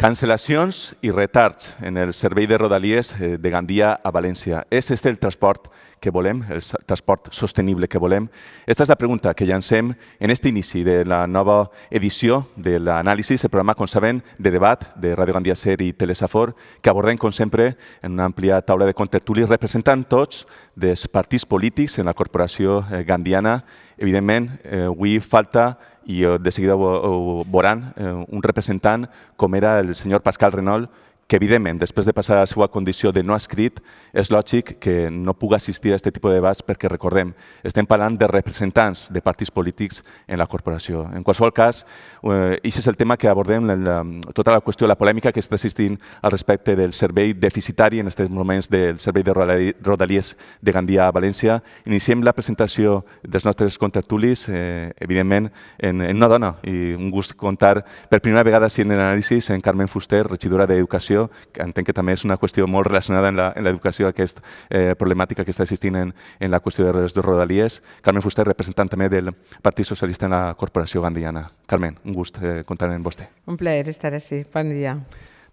Cancel·lacions i retards en el servei de rodalies eh, de Gandia a València. És este el transport que volem, el transport sostenible que volem? Aquesta és la pregunta que llancem en aquest inici de la nova edició de l'anàlisi, el programa, com sabem, de debat de Ràdio Gandia Ser i Telesafor, que abordem, com sempre, en una àmplia taula de contertulis representant tots dels partits polítics en la corporació eh, gandiana. Evidentment, eh, avui falta i eh, de seguida eh, veuran eh, un representant com era el senyor Pascal Renault, que evidentment, després de passar a la seva condició de no escrit, és lògic que no pugui assistir a aquest tipus de debats perquè, recordem, estem parlant de representants de partits polítics en la corporació. En qualsevol cas, aquest eh, és el tema que abordem, la, tota la qüestió, la polèmica que està assistint al respecte del servei deficitari en aquests moments del servei de Rodalies de Gandia a València. Iniciem la presentació dels nostres contactulis, eh, evidentment, en, en una dona, i un gust comptar per primera vegada, si en l'anàlisi, en Carmen Fuster, regidora d'Educació qüestió, que entenc que també és una qüestió molt relacionada en l'educació, aquesta eh, problemàtica que està existint en, en la qüestió de les dues rodalies. Carmen Fuster, representant també del Partit Socialista en la Corporació Gandiana. Carmen, un gust eh, comptar amb vostè. Un plaer estar així. Bon dia.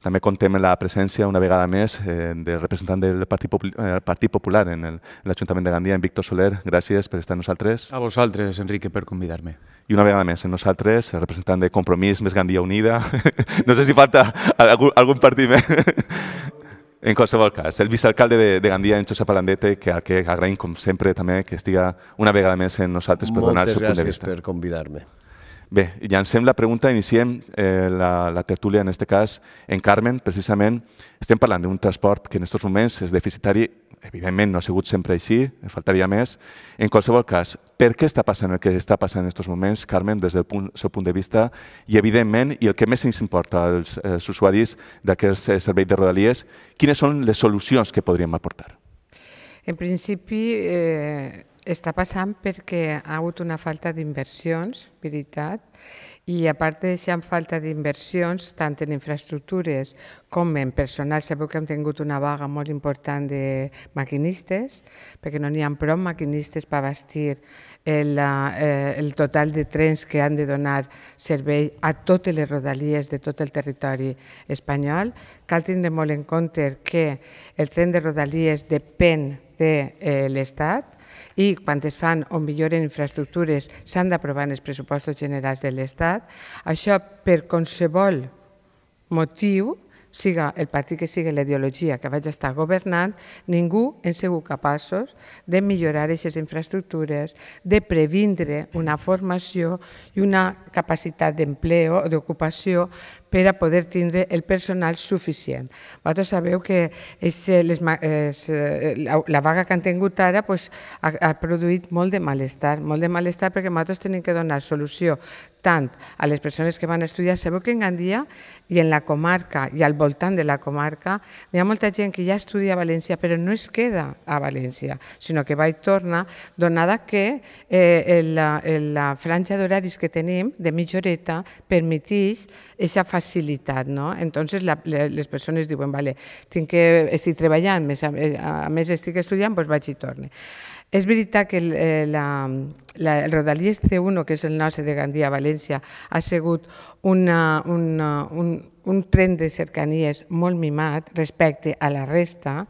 También contéme la presencia, una vez mes eh, del representante del Partido eh, Popular en el Ayuntamiento de Gandía, en Víctor Soler. Gracias por estar en tres A vosotros, Enrique, por convidarme Y una una vegada mes en nosaltres, el representante de Compromís, Més Gandía Unida. no sé si falta algún partido En cualquier caso, el vicealcalde de, Gandía, Gandía, en Josep Palandete que, que siempre como siempre que estiga una vegada mes en nosaltres per Moltes donar su Bé, llancem la pregunta, iniciem eh, la, la tertúlia, en aquest cas, en Carmen, precisament. Estem parlant d'un transport que en aquests moments és deficitari, evidentment no ha sigut sempre així, faltaria més. En qualsevol cas, per què està passant el que està passant en aquests moments, Carmen, des del punt, seu punt de vista, i evidentment, i el que més ens importa als eh, usuaris d'aquest servei de Rodalies, quines són les solucions que podríem aportar? En principi, eh, està passant perquè ha hagut una falta d'inversions, veritat, i a part de deixar falta d'inversions, tant en infraestructures com en personal, sabeu que hem tingut una vaga molt important de maquinistes, perquè no n'hi ha prou maquinistes per abastir el, eh, el total de trens que han de donar servei a totes les rodalies de tot el territori espanyol. Cal tindre molt en compte que el tren de rodalies depèn de eh, l'Estat i quan es fan o milloren infraestructures s'han d'aprovar en els pressupostos generals de l'Estat. Això per qualsevol motiu, siga el partit que sigui l'ideologia que vaig estar governant, ningú hem sigut capaços de millorar aquestes infraestructures, de previndre una formació i una capacitat d'empleo, o d'ocupació, per a poder tindre el personal suficient. Vosaltres sabeu que és, eh, les, eh, la, vaga que han tingut ara pues, ha, produït molt de malestar, molt de malestar perquè nosaltres hem que donar solució tant a les persones que van estudiar, sabeu que en Gandia i en la comarca i al voltant de la comarca hi ha molta gent que ja estudia a València però no es queda a València, sinó que va i torna, donada que eh, la, la franja d'horaris que tenim de mitja horeta permetix aquesta facilitat. No? Entonces la, les persones diuen, vale, tinc que, estic treballant, més, eh, a, a més estic estudiant, doncs vaig i torne. És veritat que el, eh, la, la, el Rodalies C1, que és el nostre de Gandia a València, ha sigut una, una, un, un tren de cercanies molt mimat respecte a la resta,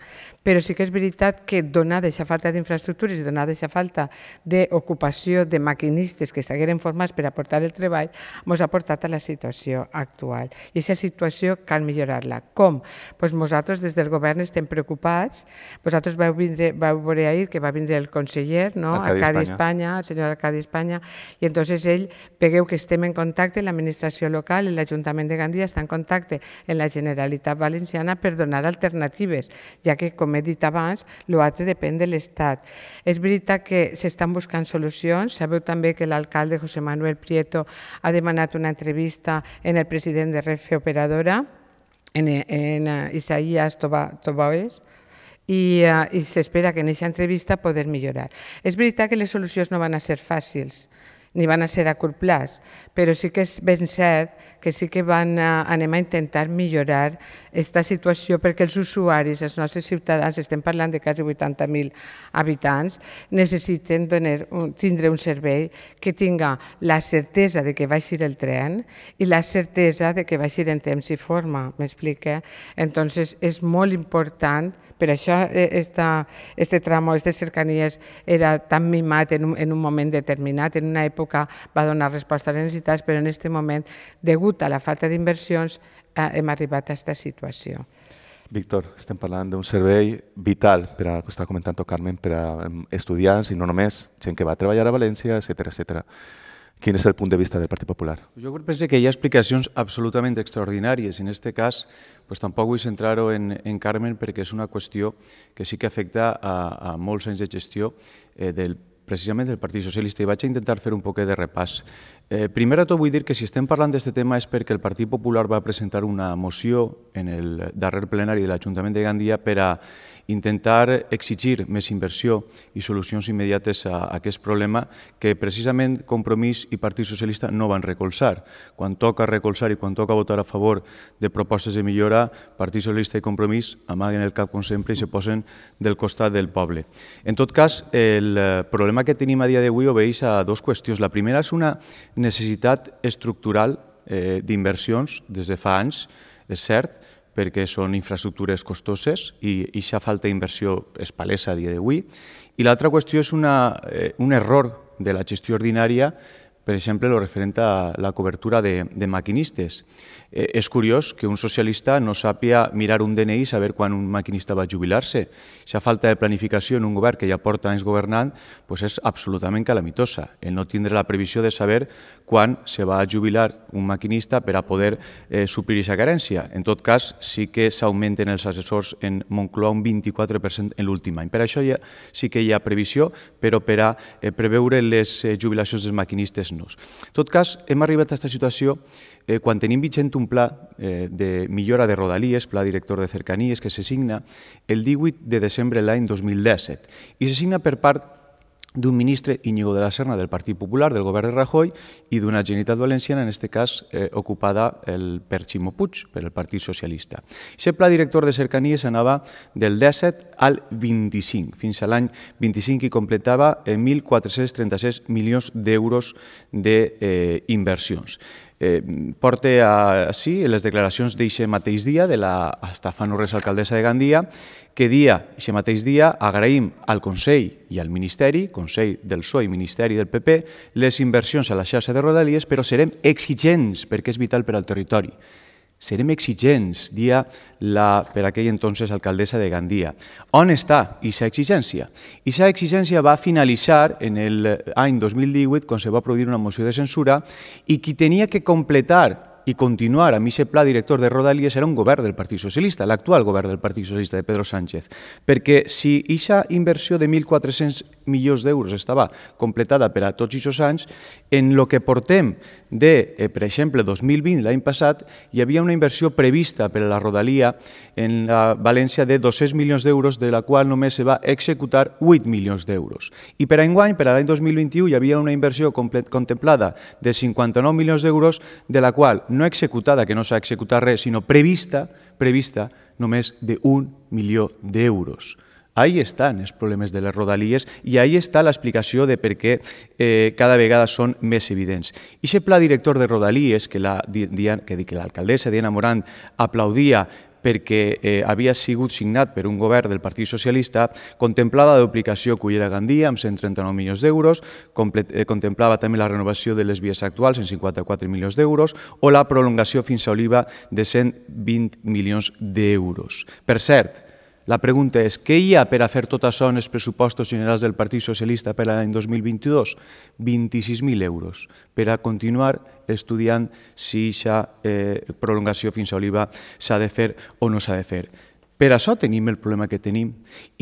però sí que és veritat que donada aquesta falta d'infraestructures i donada aquesta falta d'ocupació de maquinistes que estigueren formats per aportar el treball, ens ha portat a la situació actual. I aquesta situació cal millorar-la. Com? Pues nosaltres des del govern estem preocupats, vosaltres vau, vindre, vau veure ahir que va vindre el conseller, no? Arcadi, Espanya. el senyor Arcadi Espanya, i entonces ell, pegueu que estem en contacte, l'administració local, l'Ajuntament de Gandia està en contacte en la Generalitat Valenciana per donar alternatives, ja que com he dit abans, l'altre depèn de l'Estat. És veritat que s'estan buscant solucions. Sabeu també que l'alcalde José Manuel Prieto ha demanat una entrevista en el president de Refe Operadora, en, en eh, Isaías Tobaoes, i, eh, i s'espera que en aquesta entrevista poder millorar. És veritat que les solucions no van a ser fàcils, ni van a ser a curt plaç, però sí que és ben cert que sí que van a, anem a intentar millorar aquesta situació perquè els usuaris, els nostres ciutadans, estem parlant de quasi 80.000 habitants, necessiten donar, tindre un servei que tinga la certesa de que vagi el tren i la certesa de que vagi en temps i forma, m'explica? Entonces, és molt important per això eh, esta, este tram, aquestes cercanies, era tan mimat en un, en un moment determinat, en una època va donar resposta a les necessitats, però en aquest moment, degut a la falta d'inversions, hem arribat a aquesta situació. Víctor, estem parlant d'un servei vital, per a, com està comentant Carmen, per a mm, estudiants i no només, gent que va treballar a València, etc etcètera. Quin és el punt de vista del Partit Popular? Jo penso que hi ha explicacions absolutament extraordinàries. En aquest cas, pues, tampoc vull centrar-ho en, en Carmen perquè és una qüestió que sí que afecta a, a molts anys de gestió eh, del precisament del Partit Socialista i vaig a intentar fer un poc de repàs. Eh, primer de tot vull dir que si estem parlant d'aquest tema és perquè el Partit Popular va presentar una moció en el darrer plenari de l'Ajuntament de Gandia per a intentar exigir més inversió i solucions immediates a aquest problema que precisament Compromís i Partit Socialista no van recolzar. Quan toca recolzar i quan toca votar a favor de propostes de millora, Partit Socialista i Compromís amaguen el cap com sempre i se posen del costat del poble. En tot cas, el eh, problema que tenim a dia d'avui obeix a dues qüestions. La primera és una necessitat estructural eh, d'inversions des de fa anys, és cert, perquè són infraestructures costoses i aquesta falta d'inversió és palesa a dia d'avui. I l'altra qüestió és una, eh, un error de la gestió ordinària per exemple, lo referent a la cobertura de, de maquinistes. Eh, és curiós que un socialista no sàpia mirar un DNI i saber quan un maquinista va jubilar-se. Si ha falta de planificació en un govern que ja porta anys governant, pues és absolutament calamitosa. El no tindre la previsió de saber quan se va jubilar un maquinista per a poder eh, suplir aquesta carència. En tot cas, sí que s'augmenten els assessors en Moncloa un 24% en l'últim any. Per això ja, sí que hi ha previsió, però per a eh, preveure les eh, jubilacions dels maquinistes nos En tot cas, hem arribat a aquesta situació eh, quan tenim vigent un pla eh, de millora de Rodalies, pla director de cercanies, que se signa el 18 de desembre l'any 2017 i se signa per part d'un ministre Íñigo de la Serna del Partit Popular, del govern de Rajoy, i d'una Generalitat Valenciana, en aquest cas eh, ocupada el, per Ximo Puig, per el Partit Socialista. Aquest pla director de cercanies anava del 17 al 25, fins a l'any 25 i completava 1.436 eh, milions d'euros d'inversions. De, eh, Eh, porta a, sí, les declaracions d'eixe mateix dia de la Estefano Res, alcaldessa de Gandia, que dia, aquest mateix dia, agraïm al Consell i al Ministeri, Consell del PSOE i Ministeri del PP, les inversions a la xarxa de Rodalies, però serem exigents perquè és vital per al territori. Serem exigents, dia la, per aquell entonces alcaldessa de Gandia. On està aquesta exigència? Aquesta exigència va finalitzar en l'any eh, 2018 quan se va produir una moció de censura i qui tenia que completar i continuar amb aquest pla director de Rodalies era un govern del Partit Socialista, l'actual govern del Partit Socialista de Pedro Sánchez, perquè si aquesta inversió de 1.400 milions d'euros estava completada per a tots aquests anys, en el que portem de, eh, per exemple, 2020, l'any passat, hi havia una inversió prevista per a la Rodalia en la València de 200 milions d'euros, de la qual només se va executar 8 milions d'euros. I per a enguany, per a l'any 2021, hi havia una inversió contemplada de 59 milions d'euros, de la qual no executada, que no s'ha executat res, sinó prevista, prevista només d'un milió d'euros. Ahí estan els problemes de les rodalies i ahí està l'explicació de per què eh, cada vegada són més evidents. I aquest pla director de rodalies que l'alcaldessa la, que, que Diana Morant aplaudia perquè eh, havia sigut signat per un govern del Partit Socialista, contemplava la duplicació Cullera-Gandia amb 139 milions d'euros, eh, contemplava també la renovació de les vies actuals en 54 milions d'euros o la prolongació fins a Oliva de 120 milions d'euros. Per cert, la pregunta és, què hi ha per a fer tot això en els pressupostos generals del Partit Socialista per a l'any 2022? 26.000 euros per a continuar estudiant si aquesta eh, prolongació fins a Oliva s'ha de fer o no s'ha de fer. Per això tenim el problema que tenim.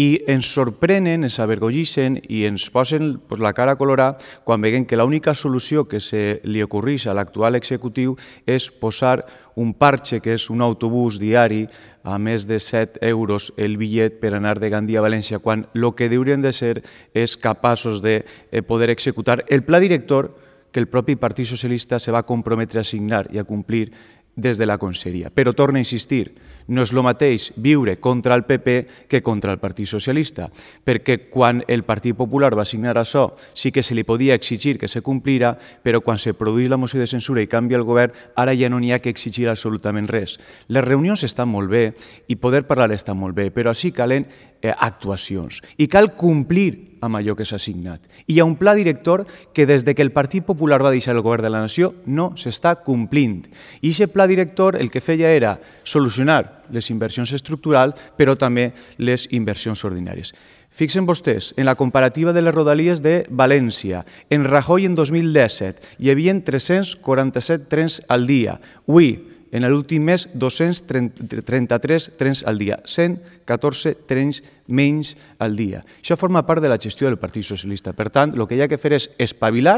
I ens sorprenen, ens avergollixen i ens posen pues, la cara colorada quan veiem que l'única solució que se li ocorreix a l'actual executiu és posar un parxe, que és un autobús diari, a més de 7 euros el bitllet per anar de Gandia a València, quan el que haurien de ser és capaços de eh, poder executar el pla director que el propi Partit Socialista se va comprometre a signar i a complir des de la conselleria. Però torna a insistir, no és el mateix viure contra el PP que contra el Partit Socialista, perquè quan el Partit Popular va signar això sí que se li podia exigir que se complira, però quan se produeix la moció de censura i canvia el govern, ara ja no n'hi ha que exigir absolutament res. Les reunions estan molt bé i poder parlar està molt bé, però així calen Eh, actuacions i cal complir amb allò que s'ha signat. hi ha un pla director que des de que el Partit Popular va deixar el govern de la nació no s'està complint. I aquest pla director el que feia era solucionar les inversions estructurals però també les inversions ordinàries. Fixen vostès, en la comparativa de les rodalies de València, en Rajoy en 2017 hi havia 347 trens al dia. Avui, en l'últim mes, 233 trens al dia, 114 trens menys al dia. Això forma part de la gestió del Partit Socialista. Per tant, el que hi ha que fer és espavilar,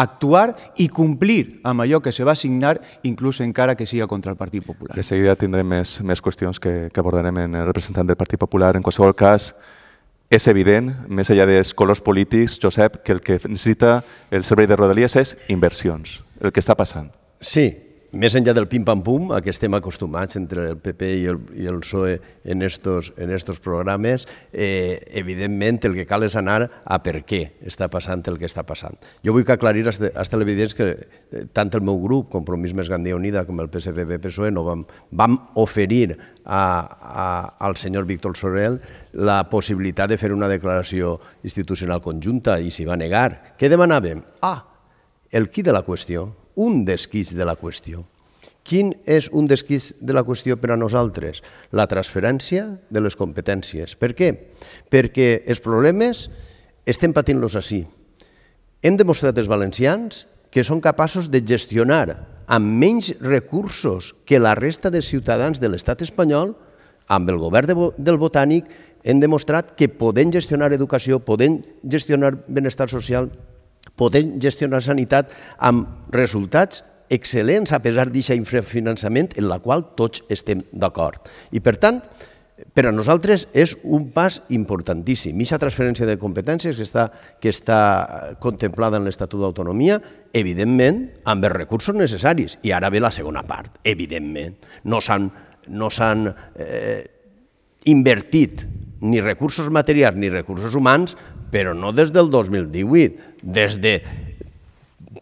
actuar i complir amb allò que se va assignar, inclús encara que siga contra el Partit Popular. De seguida tindrem més, més qüestions que, que abordarem en el representant del Partit Popular. En qualsevol cas, és evident, més enllà dels colors polítics, Josep, que el que necessita el servei de Rodalies és inversions, el que està passant. Sí, més enllà del pim-pam-pum, a què estem acostumats entre el PP i el, i el PSOE en estos, en estos programes, eh, evidentment el que cal és anar a per què està passant el que està passant. Jo vull que aclarir als televidents que eh, tant el meu grup, Compromís Més Gandia Unida, com el PSPB-PSOE, no vam, vam oferir a, a, al senyor Víctor Sorel la possibilitat de fer una declaració institucional conjunta i s'hi va negar. Què demanàvem? Ah, el qui de la qüestió, un desquís de la qüestió. Quin és un desquís de la qüestió per a nosaltres? La transferència de les competències. Per què? Perquè els problemes estem patint-los així. Hem demostrat els valencians que són capaços de gestionar amb menys recursos que la resta de ciutadans de l'estat espanyol, amb el govern del Botànic, hem demostrat que podem gestionar educació, podem gestionar benestar social, podem gestionar sanitat amb resultats excel·lents a pesar d'aquest infrafinançament en la qual tots estem d'acord. I per tant, per a nosaltres és un pas importantíssim. Aquesta transferència de competències que està, que està contemplada en l'Estatut d'Autonomia, evidentment, amb els recursos necessaris. I ara ve la segona part, evidentment. No s'han no eh, invertit ni recursos materials ni recursos humans però no des del 2018, des de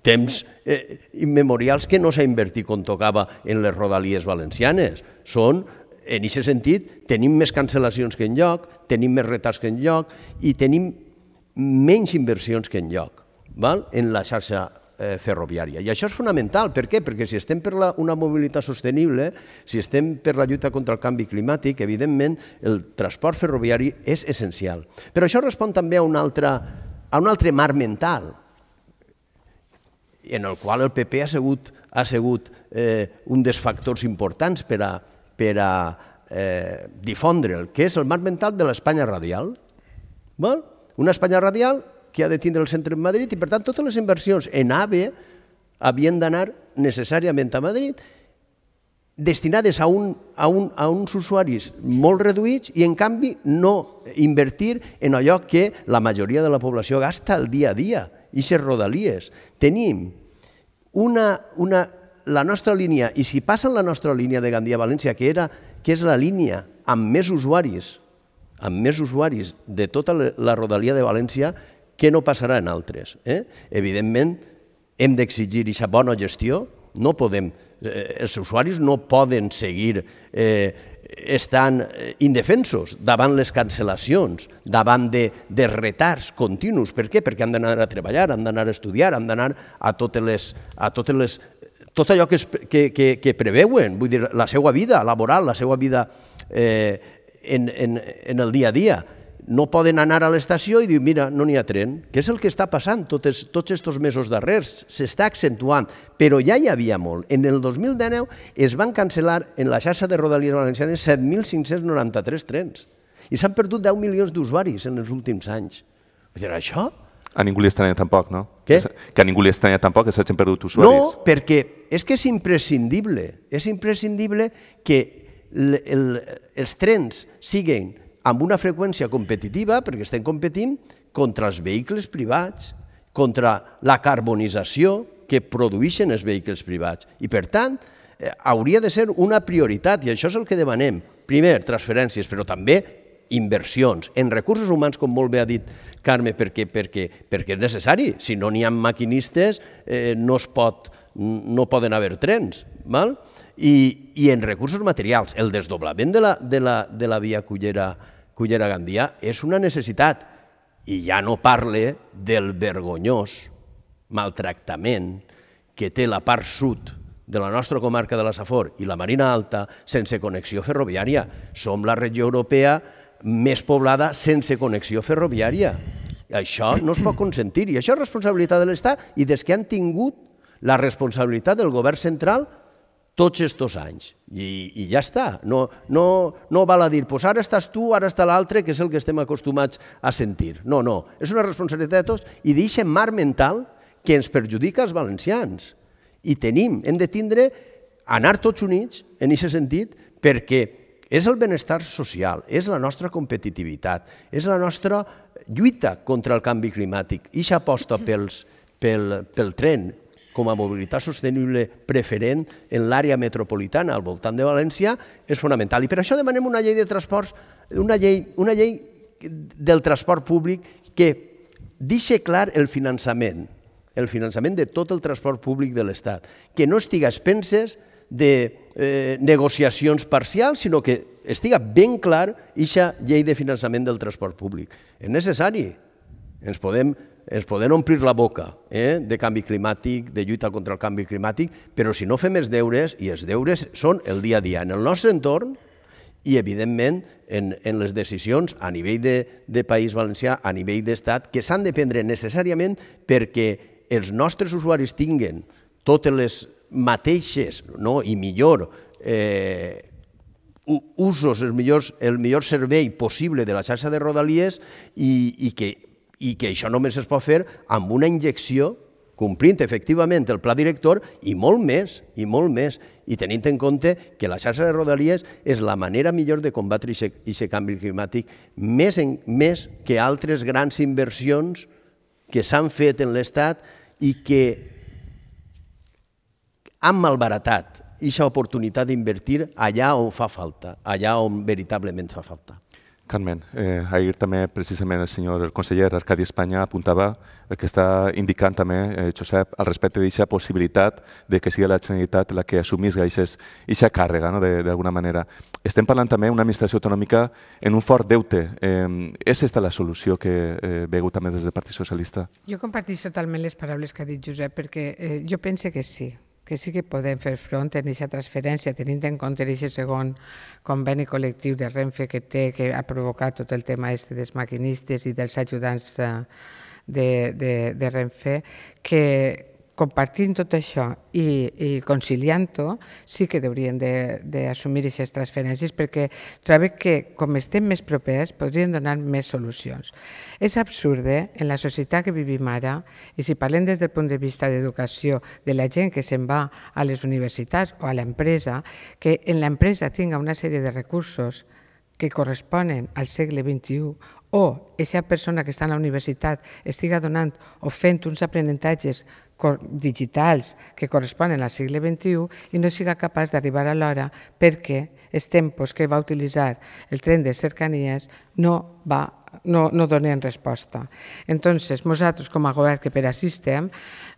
temps eh, immemorials que no s'ha invertit com tocava en les rodalies valencianes. Són, en aquest sentit, tenim més cancel·lacions que en lloc, tenim més retards que en lloc i tenim menys inversions que en lloc val? en la xarxa eh, ferroviària. I això és fonamental. Per què? Perquè si estem per la, una mobilitat sostenible, si estem per la lluita contra el canvi climàtic, evidentment el transport ferroviari és essencial. Però això respon també a un altre, a un altre mar mental, en el qual el PP ha sigut, ha sigut eh, un dels factors importants per a, per a eh, difondre el que és el marc mental de l'Espanya radial. Val? Una Espanya radial que ha de tindre el centre en Madrid i, per tant, totes les inversions en AVE havien d'anar necessàriament a Madrid destinades a, un, a, un, a uns usuaris molt reduïts i, en canvi, no invertir en allò que la majoria de la població gasta el dia a dia, i ser rodalies. Tenim una, una, la nostra línia, i si passen la nostra línia de Gandia-València, que, era, que és la línia amb més usuaris, amb més usuaris de tota la rodalia de València, què no passarà en altres? Eh? Evidentment, hem d'exigir aquesta bona gestió, no podem, eh, els usuaris no poden seguir eh, estan eh, indefensos davant les cancel·lacions, davant de, de retards continus. Per què? Perquè han d'anar a treballar, han d'anar a estudiar, han d'anar a totes les, a totes les tot allò que, es, que, que, que preveuen, vull dir, la seva vida laboral, la seva vida eh, en, en, en el dia a dia no poden anar a l'estació i diu, mira, no n'hi ha tren, Què és el que està passant tots aquests mesos darrers, s'està accentuant, però ja hi havia molt. En el 2019 es van cancel·lar en la xarxa de Rodalies Valencianes 7.593 trens i s'han perdut 10 milions d'usuaris en els últims anys. Vull dir, això... A ningú li estranya tampoc, no? Què? Que a ningú li estranya tampoc que s'hagin perdut usuaris. No, perquè és que és imprescindible, és imprescindible que el, els trens siguin amb una freqüència competitiva, perquè estem competint contra els vehicles privats, contra la carbonització que produeixen els vehicles privats. I, per tant, eh, hauria de ser una prioritat, i això és el que demanem. Primer, transferències, però també inversions en recursos humans, com molt bé ha dit Carme, perquè, perquè, perquè és necessari. Si no n'hi ha maquinistes, eh, no, es pot, no poden haver trens. Val? I, I en recursos materials, el desdoblament de la, de la, de la via Cullera-Cullera, Cullera gandia és una necessitat. I ja no parle del vergonyós maltractament que té la part sud de la nostra comarca de la Safor i la Marina Alta sense connexió ferroviària. Som la regió europea més poblada sense connexió ferroviària. Això no es pot consentir i això és responsabilitat de l'Estat i des que han tingut la responsabilitat del govern central tots aquests anys. I, i ja està. No, no, no val a dir, pues ara estàs tu, ara està l'altre, que és el que estem acostumats a sentir. No, no. És una responsabilitat de tots i deixa mar mental que ens perjudica als valencians. I tenim, hem de tindre, anar tots units en aquest sentit, perquè és el benestar social, és la nostra competitivitat, és la nostra lluita contra el canvi climàtic, i aposta pels, pel, pel tren, com a mobilitat sostenible preferent en l'àrea metropolitana al voltant de València és fonamental. I per això demanem una llei de transports, una llei, una llei del transport públic que deixa clar el finançament, el finançament de tot el transport públic de l'Estat, que no estiga a expenses de eh, negociacions parcials, sinó que estiga ben clar aquesta llei de finançament del transport públic. És necessari. Ens podem ens podem omplir la boca eh, de canvi climàtic, de lluita contra el canvi climàtic, però si no fem els deures, i els deures són el dia a dia, en el nostre entorn i, evidentment, en, en les decisions a nivell de, de País Valencià, a nivell d'Estat, que s'han de prendre necessàriament perquè els nostres usuaris tinguen totes les mateixes no, i millor eh, usos, el millor, el millor servei possible de la xarxa de Rodalies i, i que i que això només es pot fer amb una injecció complint efectivament el pla director i molt més, i molt més, i tenint en compte que la xarxa de Rodalies és la manera millor de combatre aquest canvi climàtic, més, en, més que altres grans inversions que s'han fet en l'Estat i que han malbaratat aquesta oportunitat d'invertir allà on fa falta, allà on veritablement fa falta. Carmen, eh, ahir també precisament el senyor el conseller Arcadi Espanya apuntava el que està indicant també eh, Josep al respecte d'aquesta possibilitat de que sigui la Generalitat la que assumís aquesta càrrega no? d'alguna manera. Estem parlant també d'una administració autonòmica en un fort deute. Eh, és aquesta la solució que eh, veu també des del Partit Socialista? Jo comparteixo totalment les paraules que ha dit Josep perquè eh, jo pense que sí, que sí que podem fer front a aquesta transferència, tenint en compte aquest segon conveni col·lectiu de Renfe que té, que ha provocat tot el tema este dels maquinistes i dels ajudants eh, de, de, de Renfe, que compartint tot això i, i conciliant-ho, sí que haurien d'assumir de, aquestes transferències perquè trobo que, com estem més propers, podrien donar més solucions. És absurde, eh, en la societat que vivim ara, i si parlem des del punt de vista d'educació de la gent que se'n va a les universitats o a l'empresa, que en l'empresa tinga una sèrie de recursos que corresponen al segle XXI o aquesta persona que està a la universitat estiga donant o fent uns aprenentatges digitals que corresponen al segle XXI i no siga capaç d'arribar a l'hora perquè els tempos que va utilitzar el tren de cercanies no va no, no donen resposta. Entonces, nosaltres com a govern que per assistem,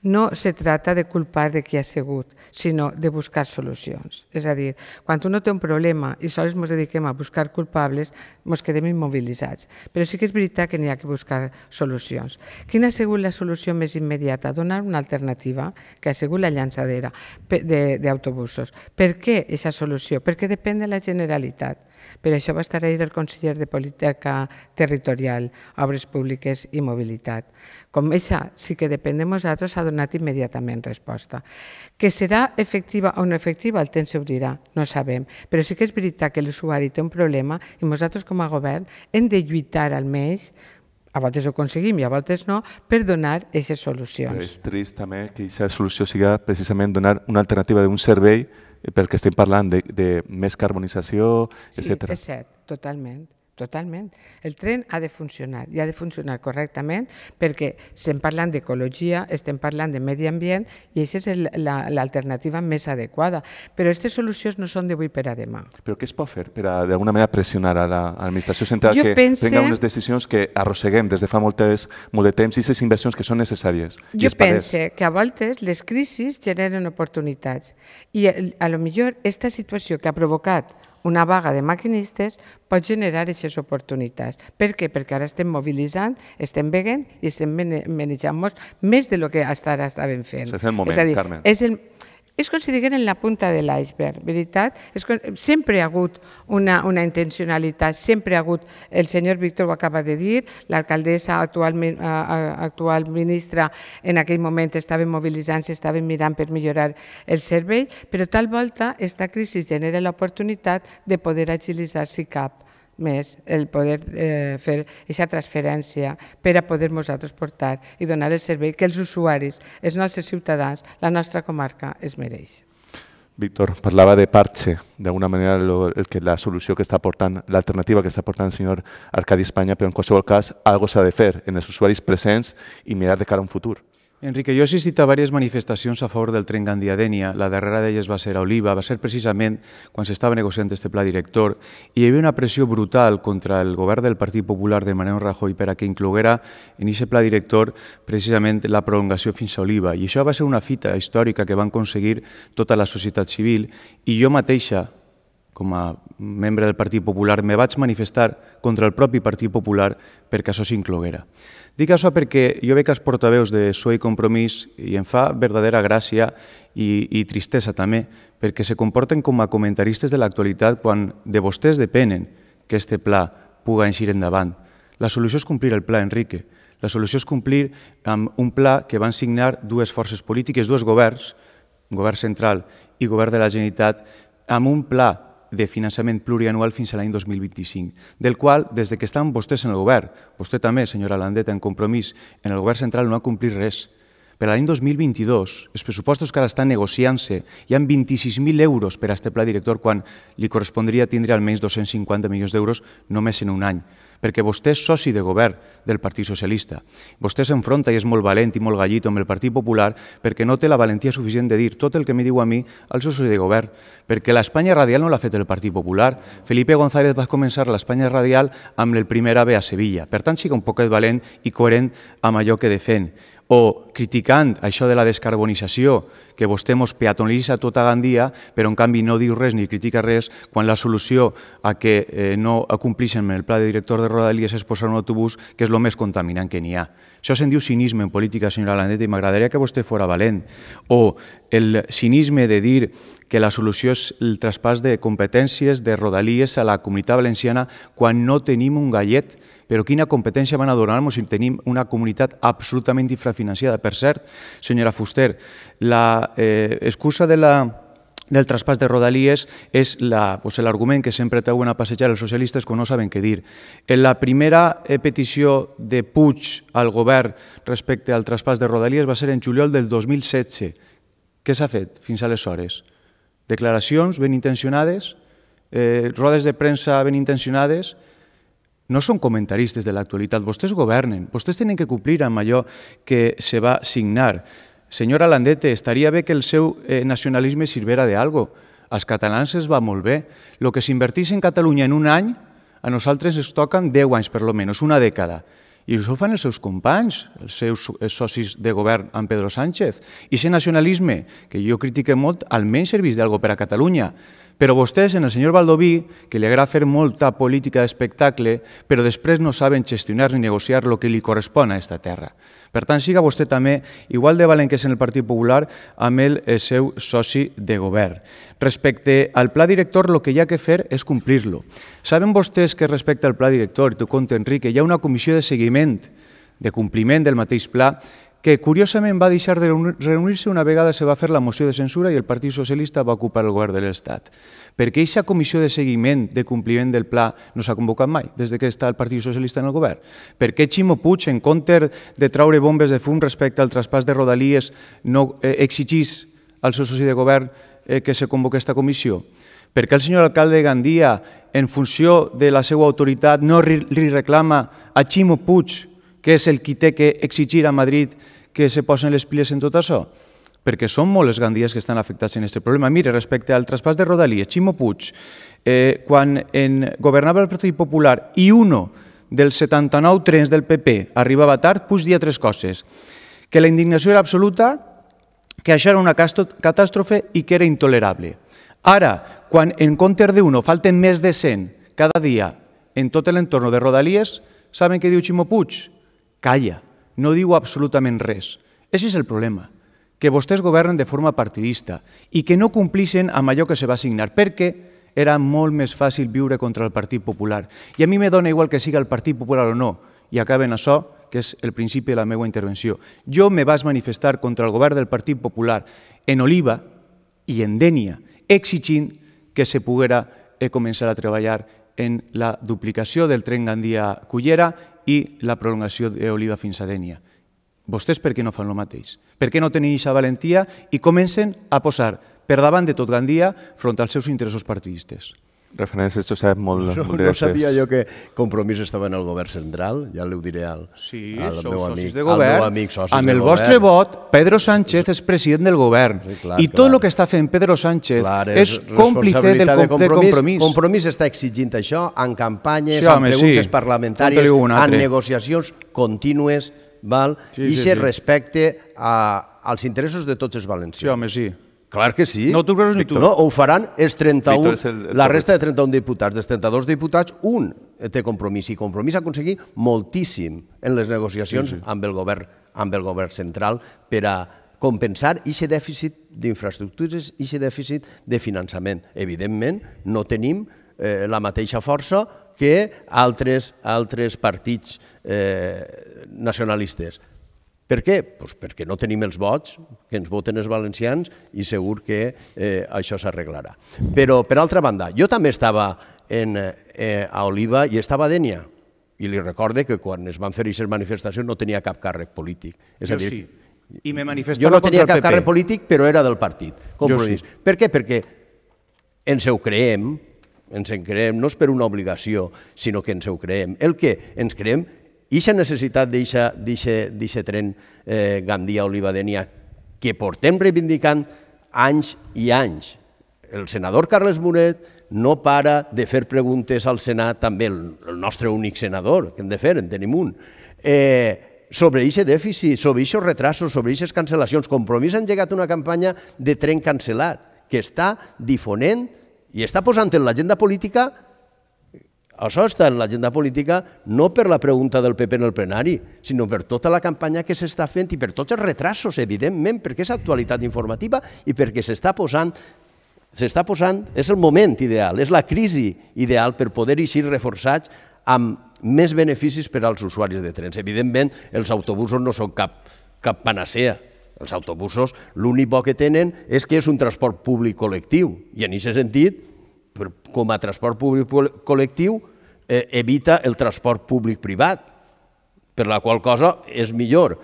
no se trata de culpar de qui ha sigut, sinó de buscar solucions. És a dir, quan un no té un problema i sols ens dediquem a buscar culpables, ens quedem immobilitzats. Però sí que és veritat que n'hi ha que buscar solucions. Quina ha sigut la solució més immediata? Donar una alternativa, que ha sigut la llançadera d'autobusos. Per què aquesta solució? Perquè depèn de la Generalitat. Per això va estar ahir el conseller de Política Territorial, Obres Públiques i Mobilitat. Com això sí que depèn de nosaltres, ha donat immediatament resposta. Que serà efectiva o no efectiva, el temps s'obrirà, no sabem. Però sí que és veritat que l'usuari té un problema i nosaltres com a govern hem de lluitar almenys a vegades ho aconseguim i a vegades no, per donar aquestes solucions. Però és trist també que aquesta solució siga precisament donar una alternativa d'un servei perquè estem parlant de, de més carbonització, etc. Sí, és cert, totalment. Totalment. El tren ha de funcionar i ha de funcionar correctament perquè estem parlant d'ecologia, estem parlant de medi ambient i això és l'alternativa més adequada. Però aquestes solucions no són d'avui per a demà. Però què es pot fer per a d'alguna manera pressionar a l'administració central jo que pense... prengui unes decisions que arrosseguem des de fa moltes, molt de temps i aquestes inversions que són necessàries? Jo pense que a voltes les crisis generen oportunitats i a lo millor aquesta situació que ha provocat una vaga de maquinistes pot generar aquestes oportunitats. Per què? Perquè ara estem mobilitzant, estem veient i estem menjant nos més de lo que ara estàvem fent. És el moment, Carmen. És el, és consideren la punta de l'iceberg, veritat? És, sempre hi ha hagut una, una intencionalitat, sempre hi ha hagut, el senyor Víctor ho acaba de dir, l'alcaldessa, actual, actual ministra, en aquell moment estava mobilitzant-se, estaven mirant per millorar el servei, però tal volta aquesta crisi genera l'oportunitat de poder agilitzar si cap més el poder eh, fer aquesta transferència per a poder nosaltres portar i donar el servei que els usuaris, els nostres ciutadans, la nostra comarca es mereix. Víctor, parlava de parche, d'alguna manera el que la solució que està aportant, l'alternativa que està aportant el senyor Arcadi Espanya, però en qualsevol cas, algo s'ha de fer en els usuaris presents i mirar de cara a un futur. Enrique, jo he assistit a diverses manifestacions a favor del tren Gandia-Dènia. La darrera d'elles va ser a Oliva, va ser precisament quan s'estava negociant este pla director i hi havia una pressió brutal contra el govern del Partit Popular de Manuel Rajoy per a que incloguera en aquest pla director precisament la prolongació fins a Oliva. I això va ser una fita històrica que van aconseguir tota la societat civil i jo mateixa com a membre del Partit Popular, me vaig manifestar contra el propi Partit Popular perquè això s'incloguera. Dic això perquè jo veig els portaveus de Sue i Compromís i em fa verdadera gràcia i, i tristesa també, perquè se comporten com a comentaristes de l'actualitat quan de vostès depenen que este pla puga eixir endavant. La solució és complir el pla, Enrique. La solució és complir amb un pla que van signar dues forces polítiques, dos governs, govern central i govern de la Generalitat, amb un pla de finançament plurianual fins a l'any 2025, del qual, des de que estan vostès en el govern, vostè també, senyora Landeta, en compromís, en el govern central no ha complit res. Per a l'any 2022, els pressupostos que ara estan negociant-se, hi han 26.000 euros per a este pla director quan li correspondria tindre almenys 250 milions d'euros només en un any, perquè vostè és soci de govern del Partit Socialista. Vostè s'enfronta i és molt valent i molt gallito amb el Partit Popular perquè no té la valentia suficient de dir tot el que me diu a mi al soci de govern, perquè l'Espanya radial no l'ha fet el Partit Popular. Felipe González va començar l'Espanya radial amb el primer AVE a Sevilla. Per tant, siga un poquet valent i coherent amb allò que defen o criticant això de la descarbonització, que vostè mos peatonalitza tota Gandia, però en canvi no diu res ni critica res, quan la solució a que eh, no acomplixen el pla de director de Rodalies és posar un autobús que és el més contaminant que n'hi ha. Això se'n diu cinisme en política, senyora Landeta, i m'agradaria que vostè fora valent. O el cinisme de dir que la solució és el traspàs de competències de Rodalies a la comunitat valenciana quan no tenim un gallet. Però quina competència van a donar-nos si tenim una comunitat absolutament infrafinanciada? Per cert, senyora Fuster, la eh, excusa de la del traspàs de Rodalies és l'argument la, pues, que sempre treuen a passejar els socialistes quan no saben què dir. En la primera eh, petició de Puig al govern respecte al traspàs de Rodalies va ser en juliol del 2016. Què s'ha fet fins aleshores? declaracions ben intencionades, eh, rodes de premsa ben intencionades, no són comentaristes de l'actualitat, vostès governen, vostès tenen que complir amb allò que se va signar. Senyora Landete, estaria bé que el seu eh, nacionalisme sirvera de algo. Als catalans es va molt bé. El que s'invertís en Catalunya en un any, a nosaltres es toquen 10 anys, per lo menos, una dècada. I això ho fan els seus companys, els seus socis de govern amb Pedro Sánchez. I aquest nacionalisme, que jo critique molt, almenys serveix d'algo per a Catalunya. Però vostès, en el senyor Valdoví, que li agrada fer molta política d'espectacle, però després no saben gestionar ni negociar el que li correspon a aquesta terra. Per tant, siga vostè també igual de valent que és en el Partit Popular amb el seu soci de govern. Respecte al pla director, el que hi ha que fer és complir-lo. Saben vostès que respecte al pla director, i tu compte, Enrique, hi ha una comissió de seguiment de compliment del mateix pla que curiosament va deixar de reunir-se una vegada se va fer la moció de censura i el Partit Socialista va ocupar el govern de l'Estat. Perquè aquesta comissió de seguiment de compliment del pla no s'ha convocat mai, des que està el Partit Socialista en el govern. Per què Ximo Puig, en compte de traure bombes de fum respecte al traspàs de Rodalies, no eh, exigís al seu soci de govern eh, que se convoca aquesta comissió? Per què el senyor alcalde de Gandia, en funció de la seva autoritat, no li reclama a Ximo Puig, que és el qui té que exigir a Madrid que se posen les piles en tot això? Perquè són molt les gandies que estan afectats en aquest problema. Mire, respecte al traspàs de Rodalies, Ximo Puig, eh, quan en, governava el Partit Popular i uno dels 79 trens del PP arribava tard, Puig dia tres coses. Que la indignació era absoluta, que això era una catàstrofe i que era intolerable. Ara, quan en de d'uno falten més de 100 cada dia en tot l'entorn de Rodalies, saben què diu Ximo Puig? Calla no diu absolutament res. Ese és el problema, que vostès governen de forma partidista i que no complixen amb allò que se va assignar, perquè era molt més fàcil viure contra el Partit Popular. I a mi me dona igual que siga el Partit Popular o no. I acaben això, que és el principi de la meva intervenció. Jo me vaig manifestar contra el govern del Partit Popular en Oliva i en Dènia, exigint que se poguera eh, començar a treballar en la duplicació del tren Gandia-Cullera i la prolongació d'Oliva fins a Dènia. Vostès per què no fan el mateix? Per què no tenen aquesta valentia i comencen a posar per davant de tot Gandia front als seus interessos partidistes? Referències, tu saps molt, no, molt directes. No sabia jo que Compromís estava en el govern central, ja li ho diré al, sí, al meu amic. de govern. Al meu amic, socis amb el vostre govern. vot, Pedro Sánchez és president del govern. Sí, clar, I clar. tot el que està fent Pedro Sánchez clar, és, és còmplice del de compromís. De compromís. Compromís està exigint això en campanyes, sí, home, en preguntes sí. parlamentàries, en negociacions contínues, val? Sí, i sí, se sí. respecte a, als interessos de tots els valencians. Sí, home, sí. Clar que sí. No t'ho creus ni tu. No, ho faran els 31, el, el, la resta de 31 diputats. Dels 32 diputats, un té compromís i compromís a aconseguir moltíssim en les negociacions sí, sí. amb el govern amb el govern central per a compensar aquest dèficit d'infraestructures i aquest dèficit de finançament. Evidentment, no tenim eh, la mateixa força que altres, altres partits eh, nacionalistes. Per què? Pues perquè no tenim els vots que ens voten els valencians i segur que eh, això s'arreglarà. Però, per altra banda, jo també estava en, eh, a Oliva i estava a Dènia, i li recorde que quan es van fer aquestes manifestacions no tenia cap càrrec polític. És jo a dir, sí. I me jo no tenia cap càrrec polític, però era del partit. Compromís. Sí. Per què? Perquè ens ho creem, ens en creem, no és per una obligació, sinó que ens ho creem. El que ens creem Ixa necessitat d'aquest tren eh, Gandia-Olivadenia que portem reivindicant anys i anys. El senador Carles Moret no para de fer preguntes al Senat, també el, el nostre únic senador, que hem de fer, en tenim un, eh, sobre aquest dèficit, sobre aquests retrasos, sobre aquestes cancel·lacions. Compromís ha engegat una campanya de tren cancel·lat que està difonent i està posant en l'agenda política això està en l'agenda política no per la pregunta del PP en el plenari, sinó per tota la campanya que s'està fent i per tots els retrasos, evidentment, perquè és actualitat informativa i perquè s'està posant s'està posant, és el moment ideal, és la crisi ideal per poder eixir reforçats amb més beneficis per als usuaris de trens. Evidentment, els autobusos no són cap, cap panacea, els autobusos l'únic bo que tenen és que és un transport públic col·lectiu i en aquest sentit com a transport públic col·lectiu eh, evita el transport públic privat, per la qual cosa és millor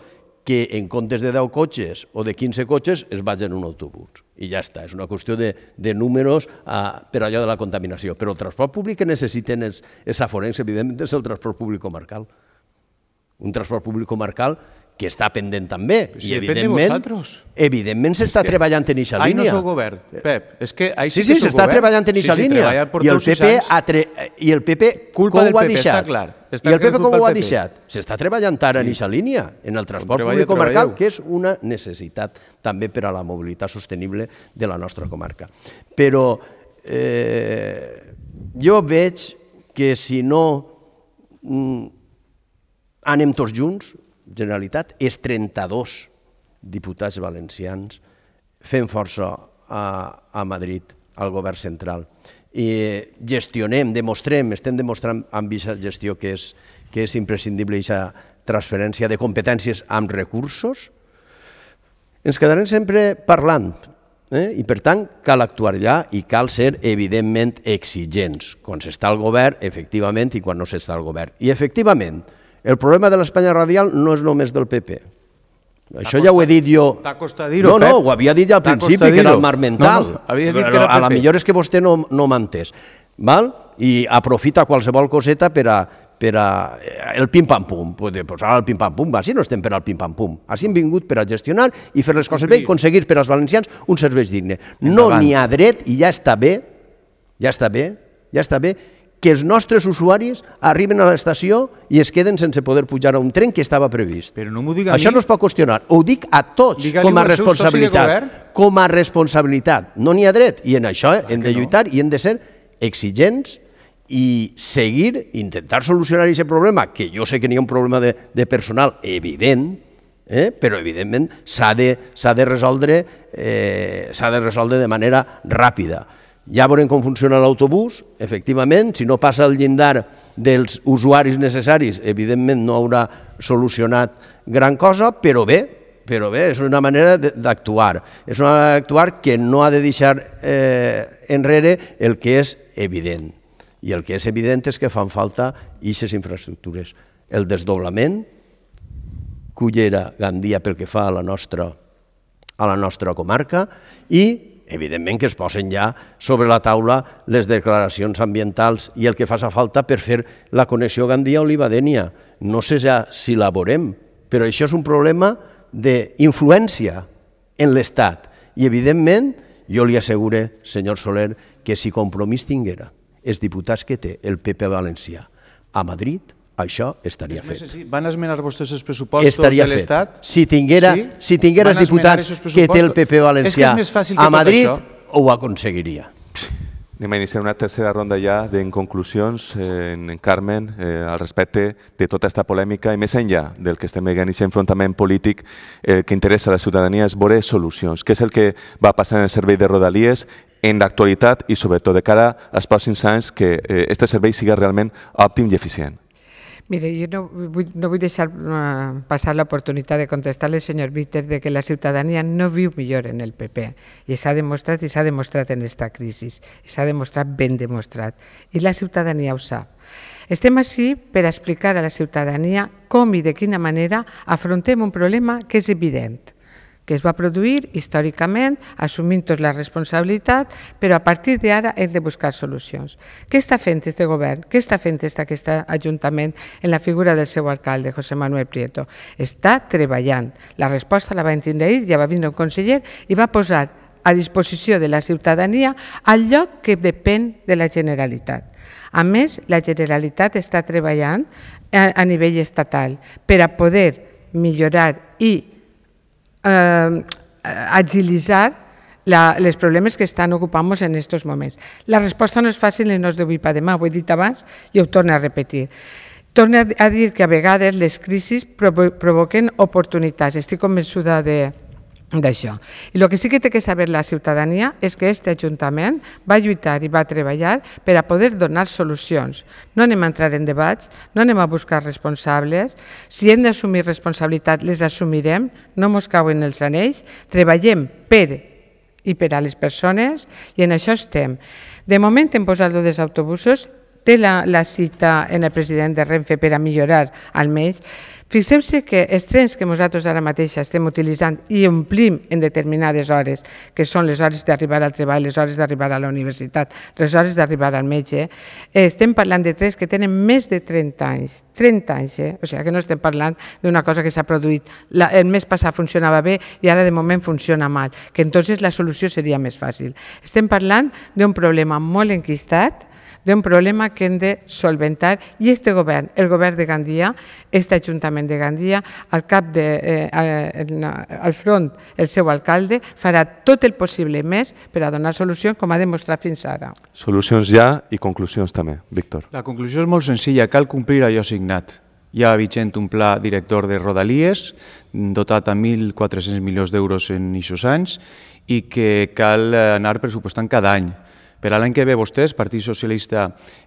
que en comptes de 10 cotxes o de 15 cotxes es vagi en un autobús. I ja està, és una qüestió de, de números a, eh, per allò de la contaminació. Però el transport públic que necessiten els, els aforencs, evidentment, és el transport públic comarcal. Un transport públic comarcal que està pendent també. Però si I evidentment, evidentment s'està que... treballant en aquesta línia. Ai, no sou govern, Pep. És que ai, sí, sí, sí s'està treballant en aquesta sí, sí, línia. I el PP, tre... I el PP culpa com del ho ha PP, deixat? Està clar. Està I el PP com ho ha deixat? S'està treballant ara en aquesta línia, en el transport públic comarcal, que és una necessitat també per a la mobilitat sostenible de la nostra comarca. Però eh, jo veig que si no mm, anem tots junts, Generalitat és 32 diputats valencians fent força a, a Madrid, al govern central. I gestionem, demostrem, estem demostrant amb aquesta gestió que és, que és imprescindible aquesta transferència de competències amb recursos, ens quedarem sempre parlant, Eh? I per tant, cal actuar ja i cal ser evidentment exigents quan s'està al govern, efectivament, i quan no s'està al govern. I efectivament, el problema de l'Espanya radial no és només del PP. Això ja ho he dit jo. T'ha costat dir-ho, No, no, ho havia dit ja al principi, que era el marc mental. No, no, dit que era a la millor és que vostè no, no m'ha entès. Val? I aprofita qualsevol coseta per a, per a eh, el pim-pam-pum. Pues ara el pim-pam-pum, va, si no estem per al pim-pam-pum. Així hem vingut per a gestionar i fer les coses bé i aconseguir per als valencians un servei digne. No n'hi ha dret, i ja està bé, ja està bé, ja està bé, ja està bé que els nostres usuaris arriben a l'estació i es queden sense poder pujar a un tren que estava previst. Però no m'ho digui Això mi. no es pot qüestionar. Ho dic a tots com a responsabilitat. Com a responsabilitat. No n'hi ha dret. I en això Clar hem de lluitar no. i hem de ser exigents i seguir, intentar solucionar aquest problema, que jo sé que n'hi ha un problema de, de personal evident, eh? però evidentment s'ha de, de, resoldre, eh, de resoldre de manera ràpida. Ja veurem com funciona l'autobús, efectivament, si no passa el llindar dels usuaris necessaris, evidentment no haurà solucionat gran cosa, però bé, però bé, és una manera d'actuar. És una manera d'actuar que no ha de deixar eh, enrere el que és evident. I el que és evident és que fan falta aquestes infraestructures. El desdoblament, Cullera, Gandia, pel que fa a la nostra, a la nostra comarca, i evidentment que es posen ja sobre la taula les declaracions ambientals i el que fa falta per fer la connexió Gandia-Olivadènia. No sé ja si la veurem, però això és un problema d'influència en l'Estat. I, evidentment, jo li assegure, senyor Soler, que si compromís tinguera els diputats que té el PP valencià a Madrid, això estaria fet. van esmenar vostès els pressupostos de l'Estat? Si tinguera, sí? si tinguera els diputats que té el PP valencià és és a Madrid, ho aconseguiria. Anem a iniciar una tercera ronda ja en conclusions, eh, en Carmen, eh, al respecte de tota aquesta polèmica i més enllà del que estem veient, aquest enfrontament polític, eh, que interessa a la ciutadania és veure solucions. Què és el que va passar en el servei de Rodalies en l'actualitat i sobretot de cara als pròxims anys que eh, este servei siga realment òptim i eficient? Mire, yo no voy, no dejar deixar ah, passar l'oportunitat de contestar señor senyor Víter, de que la ciutadania no viu millor en el PP. I s'ha demostrat, i s'ha demostrat en esta crisi, se s'ha demostrat ben demostrat. Y la ciutadania lo sabe. Estem així per explicar a la ciutadania com i de quina manera afrontem un problema que és evident que es va produir històricament, assumint tots la responsabilitat, però a partir d'ara hem de buscar solucions. Què està fent aquest govern? Què està fent aquest, Ajuntament en la figura del seu alcalde, José Manuel Prieto? Està treballant. La resposta la va entendre ahir, ja va vindre un conseller i va posar a disposició de la ciutadania al lloc que depèn de la Generalitat. A més, la Generalitat està treballant a, a nivell estatal per a poder millorar i eh, agilitzar la, les problemes que estan ocupant-nos en aquests moments. La resposta no és fàcil i no és d'avui per demà, ho he dit abans i ho torno a repetir. Torno a dir que a vegades les crisis provoquen oportunitats. Estic convençuda de, d'això. I el que sí que té que saber la ciutadania és que aquest Ajuntament va lluitar i va treballar per a poder donar solucions. No anem a entrar en debats, no anem a buscar responsables, si hem d'assumir responsabilitat les assumirem, no mos cauen els anells, treballem per i per a les persones i en això estem. De moment hem posat dos autobusos, té la, la cita en el president de Renfe per a millorar almenys Fixeu-se que els trens que nosaltres ara mateix estem utilitzant i omplim en determinades hores, que són les hores d'arribar al treball, les hores d'arribar a la universitat, les hores d'arribar al metge, eh, estem parlant de trens que tenen més de 30 anys, 30 anys, eh? o sigui que no estem parlant d'una cosa que s'ha produït. el mes passat funcionava bé i ara de moment funciona mal, que entonces la solució seria més fàcil. Estem parlant d'un problema molt enquistat, d'un problema que hem de solventar i este govern, el govern de Gandia, este Ajuntament de Gandia, al cap de, eh, eh al front el seu alcalde, farà tot el possible més per a donar solució com ha demostrat fins ara. Solucions ja i conclusions també, Víctor. La conclusió és molt senzilla, cal complir allò signat. Hi ha vigent un pla director de Rodalies, dotat a 1.400 milions d'euros en aquests anys, i que cal eh, anar pressupostant cada any. Per a l'any que ve vostès, Partit Socialista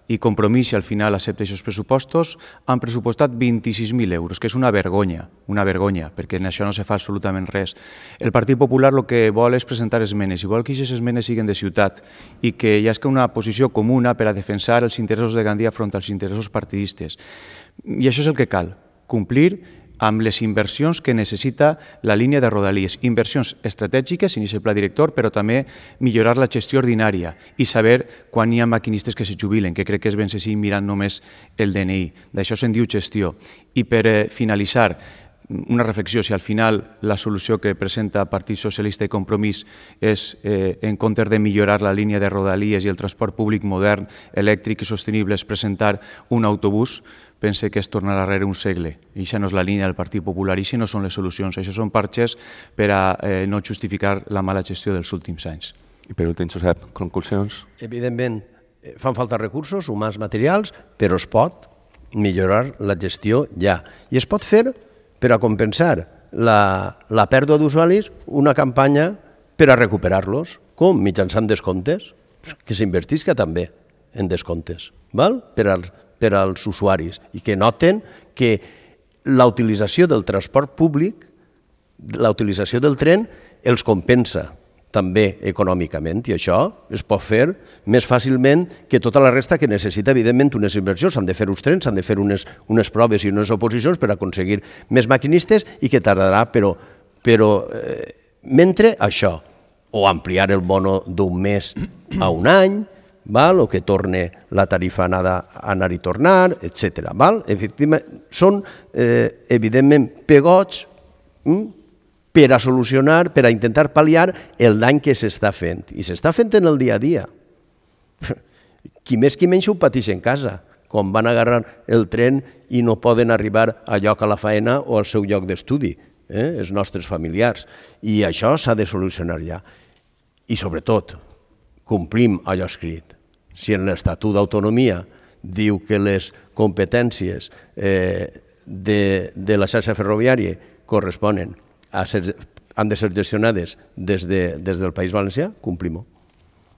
i Compromís, si al final accepta aquests pressupostos, han pressupostat 26.000 euros, que és una vergonya, una vergonya, perquè en això no se fa absolutament res. El Partit Popular el que vol és presentar esmenes, i vol que aquestes esmenes siguin de ciutat i que hi hagi una posició comuna per a defensar els interessos de Gandia front als interessos partidistes. I això és el que cal, complir amb les inversions que necessita la línia de Rodalies. Inversions estratègiques, inici el pla director, però també millorar la gestió ordinària i saber quan hi ha maquinistes que se jubilen, que crec que és ben si mirant només el DNI. D'això se'n diu gestió. I per eh, finalitzar, una reflexió si al final la solució que presenta Partit Socialista i Compromís és, eh, en comptes de millorar la línia de rodalies i el transport públic modern, elèctric i sostenible, és presentar un autobús, pense que és tornar darrere un segle. I això no és la línia del Partit Popular, i això no són les solucions, això són parxes per a eh, no justificar la mala gestió dels últims anys. I per últim, Josep, conclusions? Evidentment, eh, fan falta recursos humans materials, però es pot millorar la gestió ja. I es pot fer per a compensar la, la pèrdua d'usuaris una campanya per a recuperar-los. Com? Mitjançant descomptes? Que s'investisca també en descomptes, val? Per, als, per als usuaris i que noten que la utilització del transport públic, la utilització del tren, els compensa també econòmicament, i això es pot fer més fàcilment que tota la resta que necessita, evidentment, unes inversions. S'han de fer uns trens, s'han de fer unes, unes proves i unes oposicions per aconseguir més maquinistes i que tardarà, però, però eh, mentre això, o ampliar el bono d'un mes a un any, val? o que torne la tarifa anada, anar i tornar, etc. Val? Efectivament, són, eh, evidentment, pegots hm? per a solucionar, per a intentar pal·liar el dany que s'està fent. I s'està fent en el dia a dia. Qui més qui menys ho pateix en casa, quan van agarrar el tren i no poden arribar a lloc a la faena o al seu lloc d'estudi, eh? els nostres familiars. I això s'ha de solucionar ja. I sobretot, complim allò escrit. Si en l'Estatut d'Autonomia diu que les competències eh, de, de la xarxa ferroviària corresponen a ser, han de ser gestionades des, de, des del País Valencià, complim-ho.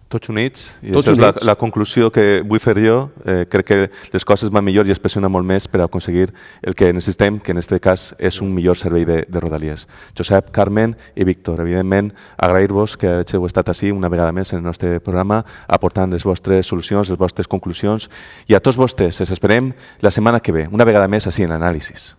Tots units, i Tots és units. és la, la conclusió que vull fer jo. Eh, crec que les coses van millor i es pressiona molt més per aconseguir el que necessitem, que en aquest cas és un millor servei de, de Rodalies. Josep, Carmen i Víctor, evidentment, agrair-vos que heu estat així una vegada més en el nostre programa, aportant les vostres solucions, les vostres conclusions, i a tots vostès els esperem la setmana que ve, una vegada més així en l'anàlisis.